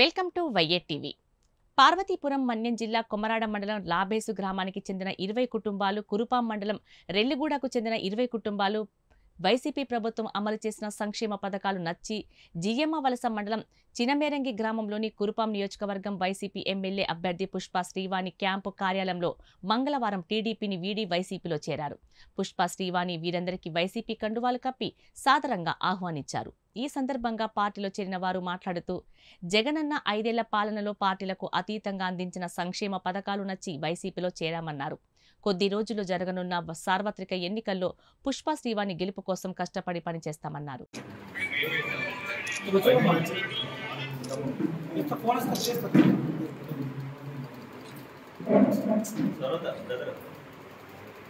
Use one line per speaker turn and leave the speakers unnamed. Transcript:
welcome to Y A TV Parvathipuram Manyam జిల్లా కొమరాడ మండలం లాబేసు గ్రామానికి చెందిన ఇరవై కుటుంబాలు కురుపాం మండలం రెల్లిగూడకు చెందిన ఇరవై కుటుంబాలు వైసీపీ ప్రభుత్వం అమలు చేసిన సంక్షేమ పథకాలు నచ్చి జిఎమ్మ వలస మండలం చినమేరంగి గ్రామంలోని కురుపాం నియోజకవర్గం వైసీపీ ఎమ్మెల్యే అభ్యర్థి పుష్ప శ్రీవాణి క్యాంపు కార్యాలయంలో మంగళవారం టీడీపీని వీడి వైసీపీలో చేరారు పుష్ప శ్రీవాణి వీరందరికీ వైసీపీ కండువాలు కప్పి సాదరంగా ఆహ్వానించారు ఈ సందర్భంగా పార్టీలో చేరిన వారు మాట్లాడుతూ జగనన్న ఐదేళ్ల పాలనలో పార్టీలకు అతీతంగా అందించిన సంక్షేమ పథకాలు నచ్చి వైసీపీలో చేరామన్నారు కొద్ది రోజులు జరగనున్న సార్వత్రిక ఎన్నికల్లో పుష్ప శ్రీవాణి గెలుపు కోసం కష్టపడి పనిచేస్తామన్నారు తర్వాత